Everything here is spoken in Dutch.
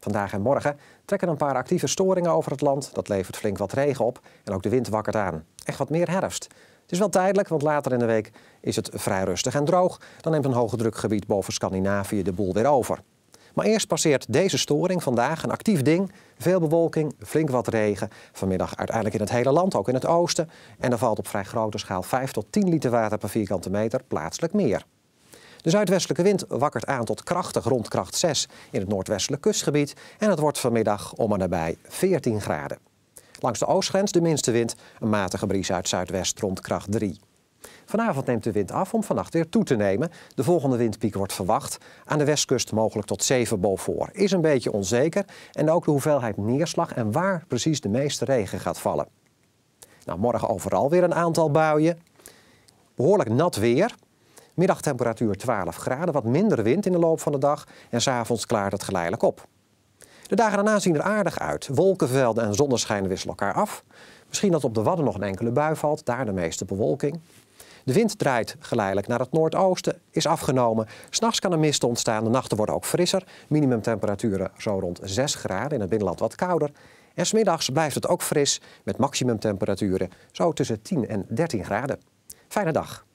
Vandaag en morgen trekken een paar actieve storingen over het land. Dat levert flink wat regen op en ook de wind wakkert aan. Echt wat meer herfst. Het is wel tijdelijk, want later in de week is het vrij rustig en droog. Dan neemt een hoge drukgebied boven Scandinavië de boel weer over. Maar eerst passeert deze storing vandaag een actief ding. Veel bewolking, flink wat regen. Vanmiddag uiteindelijk in het hele land, ook in het oosten. En er valt op vrij grote schaal 5 tot 10 liter water per vierkante meter, plaatselijk meer. De zuidwestelijke wind wakkert aan tot krachtig rond kracht 6 in het noordwestelijk kustgebied en het wordt vanmiddag om en nabij 14 graden. Langs de oostgrens de minste wind, een matige bries uit zuidwest rond kracht 3. Vanavond neemt de wind af om vannacht weer toe te nemen. De volgende windpiek wordt verwacht. Aan de westkust mogelijk tot 7 voor. Is een beetje onzeker. En ook de hoeveelheid neerslag en waar precies de meeste regen gaat vallen. Nou, morgen overal weer een aantal buien. Behoorlijk nat weer. Middagtemperatuur 12 graden, wat minder wind in de loop van de dag en s'avonds klaart het geleidelijk op. De dagen daarna zien er aardig uit. Wolkenvelden en zonneschijnen wisselen elkaar af. Misschien dat op de Wadden nog een enkele bui valt, daar de meeste bewolking. De wind draait geleidelijk naar het noordoosten, is afgenomen. S'nachts kan er mist ontstaan, de nachten worden ook frisser. Minimumtemperaturen zo rond 6 graden, in het binnenland wat kouder. En smiddags blijft het ook fris met maximumtemperaturen zo tussen 10 en 13 graden. Fijne dag.